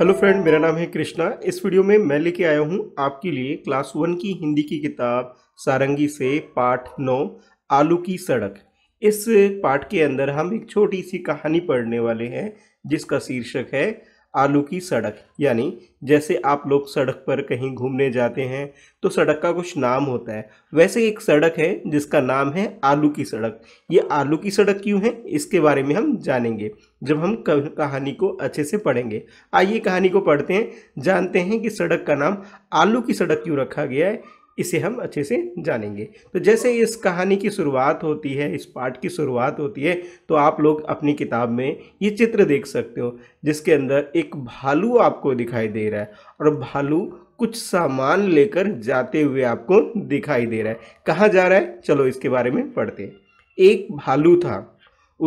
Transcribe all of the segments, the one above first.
hello friend मेरा नाम है कृष्णा इस वीडियो में मैं लेके आया हूँ आपके लिए क्लास वन की हिंदी की किताब सारंगी से पाठ नौ आलू की सड़क इस पाठ के अंदर हम एक छोटी सी कहानी पढ़ने वाले हैं जिसका शीर्षक है आलू की सड़क यानी जैसे आप लोग सड़क पर कहीं घूमने जाते हैं तो सड़क का कुछ नाम होता है वैसे एक सड़क है जिसका नाम है आलू की सड़क ये आलू की सड़क क्यों है इसके बारे में हम जानेंगे जब हम कहानी को अच्छे से पढ़ेंगे आइए कहानी को पढ़ते हैं जानते हैं कि सड़क का नाम आलू की सड़क क्यों रखा गया है इसे हम अच्छे से जानेंगे तो जैसे इस कहानी की शुरुआत होती है इस पाठ की शुरुआत होती है तो आप लोग अपनी किताब में ये चित्र देख सकते हो जिसके अंदर एक भालू आपको दिखाई दे रहा है और भालू कुछ सामान लेकर जाते हुए आपको दिखाई दे रहा है कहाँ जा रहा है चलो इसके बारे में पढ़ते हैं एक भालू था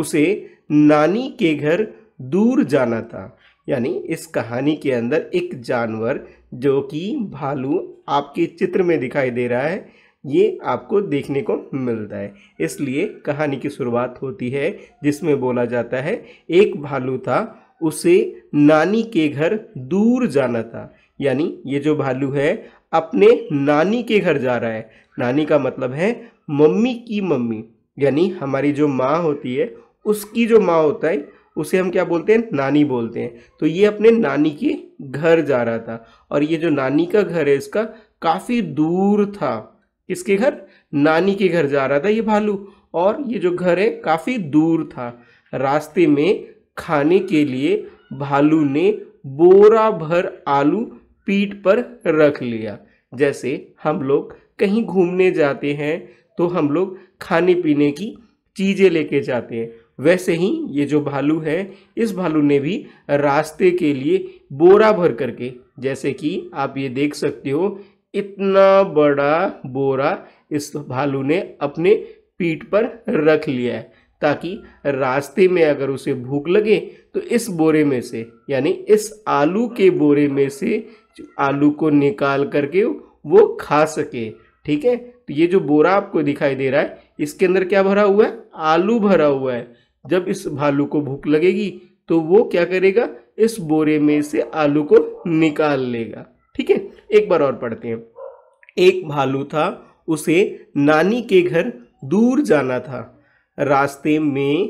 उसे नानी के घर दूर जाना था यानी इस कहानी के अंदर एक जानवर जो कि भालू आपके चित्र में दिखाई दे रहा है ये आपको देखने को मिलता है इसलिए कहानी की शुरुआत होती है जिसमें बोला जाता है एक भालू था उसे नानी के घर दूर जाना था यानी ये जो भालू है अपने नानी के घर जा रहा है नानी का मतलब है मम्मी की मम्मी यानी हमारी जो माँ होती है उसकी जो माँ होता है उसे हम क्या बोलते हैं नानी बोलते हैं तो ये अपने नानी के घर जा रहा था और ये जो नानी का घर है इसका काफ़ी दूर था किसके घर नानी के घर जा रहा था ये भालू और ये जो घर है काफ़ी दूर था रास्ते में खाने के लिए भालू ने बोरा भर आलू पीठ पर रख लिया जैसे हम लोग कहीं घूमने जाते हैं तो हम लोग खाने पीने की चीज़ें लेके जाते हैं वैसे ही ये जो भालू है इस भालू ने भी रास्ते के लिए बोरा भर करके जैसे कि आप ये देख सकते हो इतना बड़ा बोरा इस भालू ने अपने पीठ पर रख लिया है ताकि रास्ते में अगर उसे भूख लगे तो इस बोरे में से यानी इस आलू के बोरे में से आलू को निकाल करके वो खा सके ठीक है तो ये जो बोरा आपको दिखाई दे रहा है इसके अंदर क्या भरा हुआ है आलू भरा हुआ है जब इस भालू को भूख लगेगी तो वो क्या करेगा इस बोरे में से आलू को निकाल लेगा ठीक है एक बार और पढ़ते हैं एक भालू था उसे नानी के घर दूर जाना था रास्ते में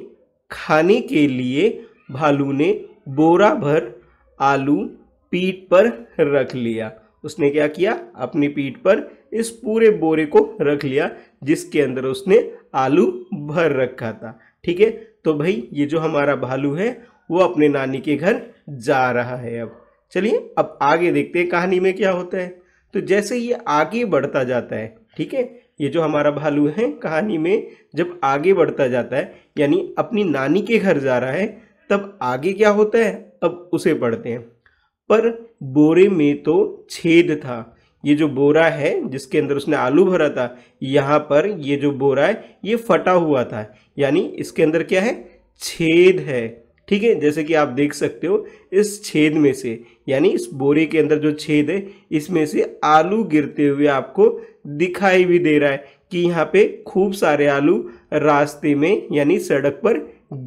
खाने के लिए भालू ने बोरा भर आलू पीठ पर रख लिया उसने क्या किया अपनी पीठ पर इस पूरे बोरे को रख लिया जिसके अंदर उसने आलू भर रखा था ठीक है तो भाई ये जो हमारा भालू है वो अपने नानी के घर जा रहा है अब चलिए अब आगे देखते हैं कहानी में क्या होता है तो जैसे ये आगे बढ़ता जाता है ठीक है ये जो हमारा भालू है कहानी में जब आगे बढ़ता जाता है यानी अपनी नानी के घर जा रहा है तब आगे क्या होता है अब उसे पढ़ते हैं पर बोरे में तो छेद था ये जो बोरा है जिसके अंदर उसने आलू भरा था यहाँ पर ये जो बोरा है ये फटा हुआ था यानी इसके अंदर क्या है छेद है ठीक है जैसे कि आप देख सकते हो इस छेद में से यानी इस बोरे के अंदर जो छेद है इसमें से आलू गिरते हुए आपको दिखाई भी दे रहा है कि यहाँ पे खूब सारे आलू रास्ते में यानी सड़क पर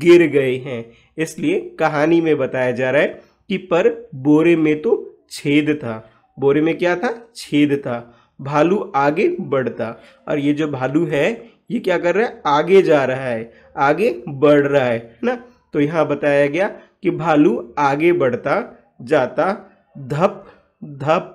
गिर गए हैं इसलिए कहानी में बताया जा रहा है कि पर बोरे में तो छेद था बोरे में क्या था छेद था भालू आगे बढ़ता और ये जो भालू है ये क्या कर रहा है आगे जा रहा है आगे बढ़ रहा है ना तो यहाँ बताया गया कि भालू आगे बढ़ता जाता धप धप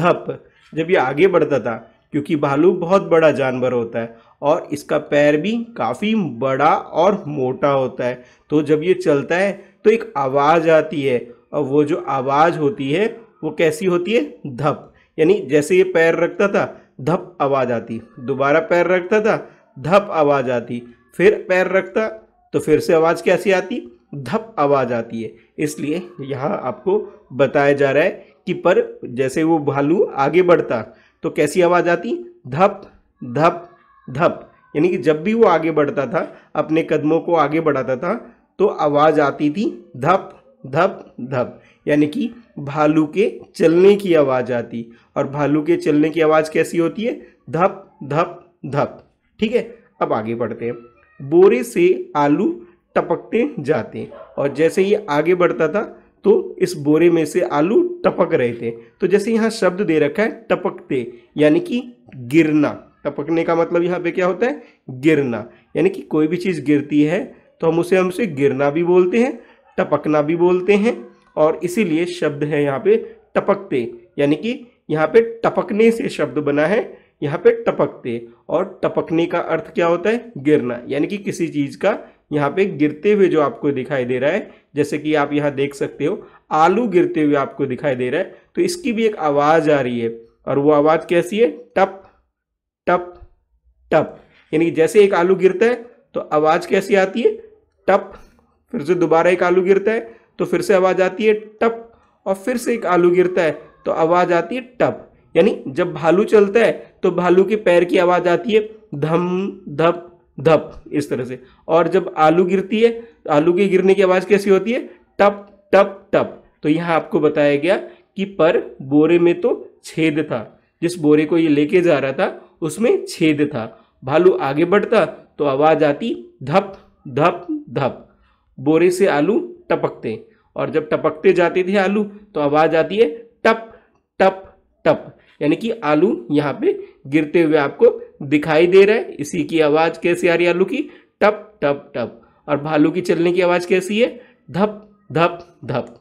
धप जब ये आगे बढ़ता था क्योंकि भालू बहुत बड़ा जानवर होता है और इसका पैर भी काफ़ी बड़ा और मोटा होता है तो जब ये चलता है तो एक आवाज़ आती है और वो जो आवाज़ होती है वो कैसी होती है धप यानी जैसे ये पैर रखता था धप आवाज़ आती दोबारा पैर रखता था धप आवाज़ आती फिर पैर रखता तो फिर से आवाज़ कैसी आती धप आवाज़ आती है इसलिए यहाँ आपको बताया जा रहा है कि पर जैसे वो भालू आगे बढ़ता तो कैसी आवाज़ आती धप धप धप यानी कि जब भी वो आगे बढ़ता था अपने कदमों को आगे बढ़ाता था तो आवाज़ आती थी धप धप धप यानी कि भालू के चलने की आवाज़ आती और भालू के चलने की आवाज़ कैसी होती है धप धप धप ठीक है अब आगे बढ़ते हैं बोरे से आलू टपकते जाते और जैसे ये आगे बढ़ता था तो इस बोरे में से आलू टपक रहे थे तो जैसे यहाँ शब्द दे रखा है टपकते यानी कि गिरना टपकने का मतलब यहाँ पे क्या होता है गिरना यानी कि कोई भी चीज़ गिरती है तो हम उसे हमसे गिरना भी बोलते हैं टपकना भी बोलते हैं और इसीलिए शब्द है यहाँ पे टपकते यानी कि यहाँ पे टपकने से शब्द बना है यहाँ पे टपकते और टपकने का अर्थ क्या होता है गिरना यानी कि किसी चीज़ का यहाँ पे गिरते हुए जो आपको दिखाई दे रहा है जैसे कि आप यहाँ देख सकते हो आलू गिरते हुए आपको दिखाई दे रहा है तो इसकी भी एक आवाज़ आ रही है और वो आवाज़ कैसी है टप टप टप यानी कि जैसे एक आलू गिरता है तो आवाज़ कैसी आती है टप फिर से दोबारा एक आलू गिरता है तो फिर से आवाज़ आती है टप और फिर से एक आलू गिरता है तो आवाज़ आती है टप यानी जब भालू चलता है तो भालू के पैर की आवाज़ आती है धम धप धप इस तरह से और जब आलू गिरती है तो आलू के गिरने की आवाज़ कैसी होती है टप टप टप तो यहाँ आपको बताया गया कि पर बोरे में तो छेद था जिस बोरे को ये लेके जा रहा था उसमें छेद था भालू आगे बढ़ता तो आवाज़ आती धप धप धप बोरे से आलू टपकते और जब टपकते जाते थे आलू तो आवाज़ आती है टप टप टप यानी कि आलू यहाँ पे गिरते हुए आपको दिखाई दे रहा है इसी की आवाज़ कैसी आ रही है आलू की टप टप टप और भालू की चलने की आवाज़ कैसी है धप धप धप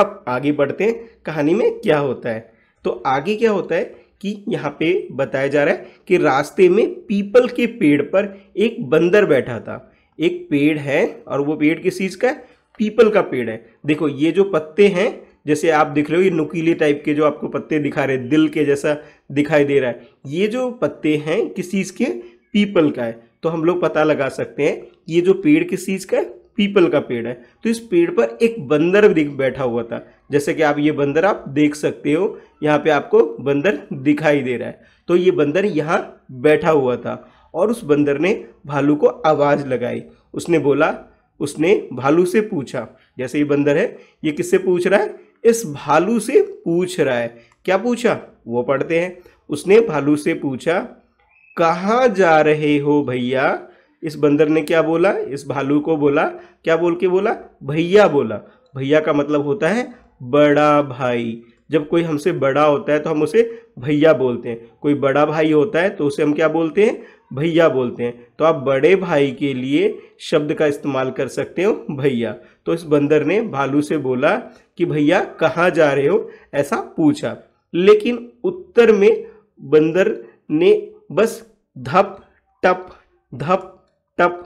अब आगे बढ़ते हैं कहानी में क्या होता है तो आगे क्या होता है कि यहाँ पे बताया जा रहा है कि रास्ते में पीपल के पेड़ पर एक बंदर बैठा था एक पेड़ है और वो पेड़ किस चीज़ का है पीपल का पेड़ है देखो ये जो पत्ते हैं जैसे आप दिख रहे हो ये नुकीले टाइप के जो आपको पत्ते दिखा रहे दिल के जैसा दिखाई दे रहा है ये जो पत्ते हैं किस चीज़ के पीपल का है तो हम लोग पता लगा सकते हैं ये जो पेड़ किस चीज़ का है पीपल का पेड़ है तो इस पेड़ पर एक बंदर बैठा हुआ था जैसे कि आप ये बंदर आप देख सकते हो यहाँ पे आपको बंदर दिखाई दे रहा है तो ये बंदर यहाँ बैठा हुआ था और उस बंदर ने भालू को आवाज़ लगाई उसने बोला उसने भालू से पूछा जैसे ये बंदर है ये किससे पूछ रहा है इस भालू से पूछ रहा है क्या पूछा वो पढ़ते हैं उसने भालू से पूछा कहाँ जा रहे हो भैया इस बंदर ने क्या बोला इस भालू को बोला क्या बोल के बोला भैया बोला भैया का मतलब होता है बड़ा भाई जब कोई हमसे बड़ा होता है तो हम उसे भैया बोलते हैं कोई बड़ा भाई होता है तो उसे हम क्या बोलते हैं भैया बोलते हैं तो आप बड़े भाई के लिए शब्द का इस्तेमाल कर सकते हो भैया तो इस बंदर ने भालू से बोला कि भैया कहाँ जा रहे हो ऐसा पूछा लेकिन उत्तर में बंदर ने बस धप टप धप टप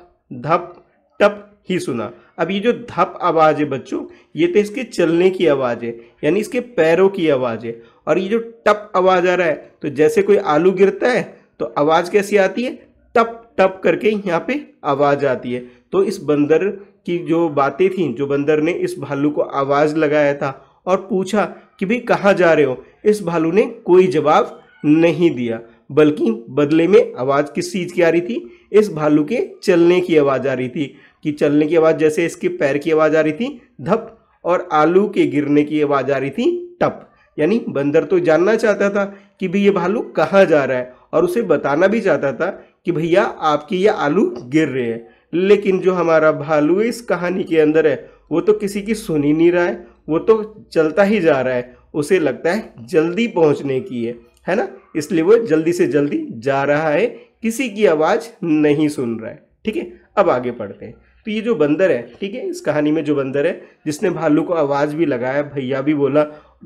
धप टप ही सुना अब ये जो धप आवाज़ है बच्चों ये तो इसके चलने की आवाज़ है यानी इसके पैरों की आवाज़ है और ये जो टप आवाज़ आ रहा है तो जैसे कोई आलू गिरता है तो आवाज़ कैसी आती है टप टप करके यहाँ पे आवाज़ आती है तो इस बंदर की जो बातें थी जो बंदर ने इस भालू को आवाज़ लगाया था और पूछा कि भाई कहाँ जा रहे हो इस भालू ने कोई जवाब नहीं दिया बल्कि बदले में आवाज़ किस चीज़ की आ रही थी इस भालू के चलने की आवाज़ आ रही थी कि चलने की आवाज़ जैसे इसके पैर की आवाज़ आ रही थी धप और आलू के गिरने की आवाज़ आ रही थी टप यानी बंदर तो जानना चाहता था कि भाई ये भालू कहाँ जा रहा है और उसे बताना भी चाहता था कि भैया आपके ये आलू गिर रहे हैं लेकिन जो हमारा भालू इस कहानी के अंदर है वो तो किसी की सुन ही नहीं रहा है वो तो चलता ही जा रहा है उसे लगता है जल्दी पहुंचने की है है ना इसलिए वो जल्दी से जल्दी जा रहा है किसी की आवाज़ नहीं सुन रहा है ठीक है अब आगे पढ़ते हैं तो ये जो बंदर है ठीक है इस कहानी में जो बंदर है जिसने भालू को आवाज़ भी लगाया भैया भी बोला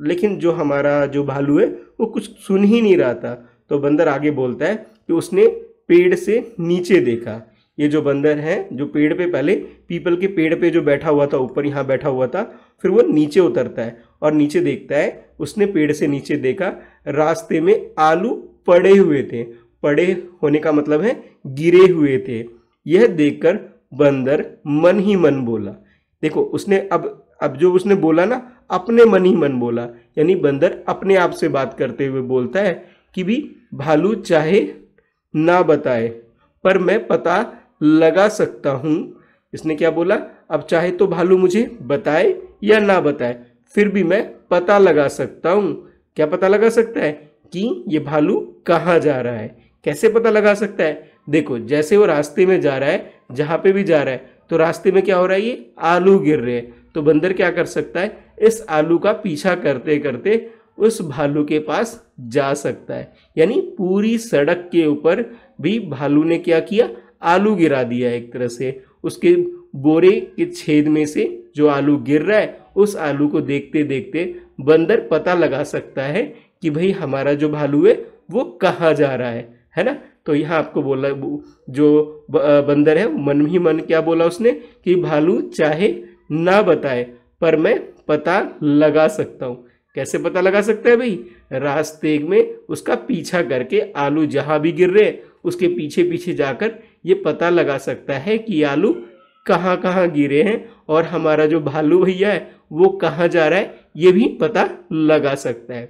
लेकिन जो हमारा जो भालू है वो कुछ सुन ही नहीं रहा था तो बंदर आगे बोलता है कि उसने पेड़ से नीचे देखा ये जो बंदर है जो पेड़ पे पहले पीपल के पेड़ पे जो बैठा हुआ था ऊपर यहाँ बैठा हुआ था फिर वो नीचे उतरता है और नीचे देखता है उसने पेड़ से नीचे देखा रास्ते में आलू पड़े हुए थे पड़े होने का मतलब है गिरे हुए थे यह देखकर बंदर मन ही मन बोला देखो उसने अब अब जो उसने बोला ना अपने मन ही मन बोला यानी बंदर अपने आप से बात करते हुए बोलता है कि भी भालू चाहे ना बताए पर मैं पता लगा सकता हूँ इसने क्या बोला अब चाहे तो भालू मुझे बताए या ना बताए फिर भी मैं पता लगा सकता हूँ क्या पता लगा सकता है कि ये भालू कहाँ जा रहा है कैसे पता लगा सकता है देखो जैसे वो रास्ते में जा रहा है जहाँ पे भी जा रहा है तो रास्ते में क्या हो रहा है ये आलू गिर रहे हैं तो बंदर क्या कर सकता है इस आलू का पीछा करते करते उस भालू के पास जा सकता है यानी पूरी सड़क के ऊपर भी भालू ने क्या किया आलू गिरा दिया एक तरह से उसके बोरे के छेद में से जो आलू गिर रहा है उस आलू को देखते देखते बंदर पता लगा सकता है कि भाई हमारा जो भालू है वो कहाँ जा रहा है है ना तो यह आपको बोला जो बंदर है मन ही मन क्या बोला उसने कि भालू चाहे ना बताए पर मैं पता लगा सकता हूँ कैसे पता लगा सकता है भाई रास्ते में उसका पीछा करके आलू जहाँ भी गिर रहे हैं उसके पीछे पीछे जाकर ये पता लगा सकता है कि आलू कहाँ कहाँ गिरे हैं और हमारा जो भालू भैया है वो कहाँ जा रहा है ये भी पता लगा सकता है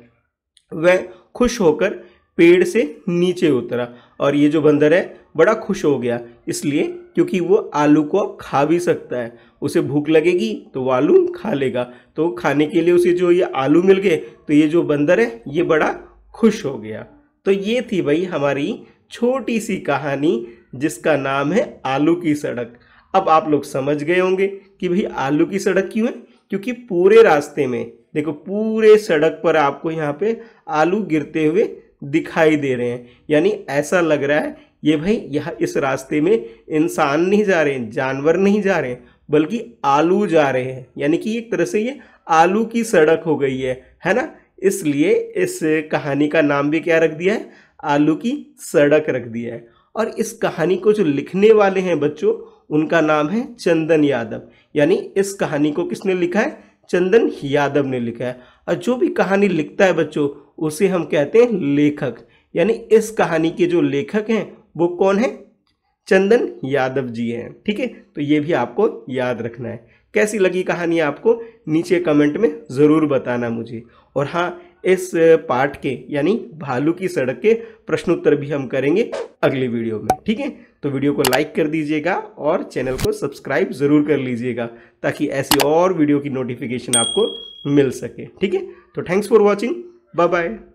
वह खुश होकर पेड़ से नीचे उतरा और ये जो बंदर है बड़ा खुश हो गया इसलिए क्योंकि वो आलू को खा भी सकता है उसे भूख लगेगी तो वो आलू खा लेगा तो खाने के लिए उसे जो ये आलू मिल गए तो ये जो बंदर है ये बड़ा खुश हो गया तो ये थी भाई हमारी छोटी सी कहानी जिसका नाम है आलू की सड़क अब आप लोग समझ गए होंगे कि भाई आलू की सड़क क्यों है क्योंकि पूरे रास्ते में देखो पूरे सड़क पर आपको यहाँ पे आलू गिरते हुए दिखाई दे रहे हैं यानी ऐसा लग रहा है ये भाई यह इस रास्ते में इंसान नहीं जा रहे हैं जानवर नहीं जा रहे हैं बल्कि आलू जा रहे हैं यानी कि एक तरह से ये आलू की सड़क हो गई है है ना इसलिए इस कहानी का नाम भी क्या रख दिया है आलू की सड़क रख दिया है और इस कहानी को जो लिखने वाले हैं बच्चों उनका नाम है चंदन यादव यानी इस कहानी को किसने लिखा है चंदन यादव ने लिखा है और जो भी कहानी लिखता है बच्चों उसे हम कहते हैं लेखक यानी इस कहानी के जो लेखक हैं वो कौन है चंदन यादव जी हैं ठीक है तो ये भी आपको याद रखना है कैसी लगी कहानी आपको नीचे कमेंट में ज़रूर बताना मुझे और हाँ इस पार्ट के यानी भालू की सड़क के प्रश्नोत्तर भी हम करेंगे अगले वीडियो में ठीक है तो वीडियो को लाइक कर दीजिएगा और चैनल को सब्सक्राइब ज़रूर कर लीजिएगा ताकि ऐसी और वीडियो की नोटिफिकेशन आपको मिल सके ठीक है तो थैंक्स फॉर वॉचिंग Bye-bye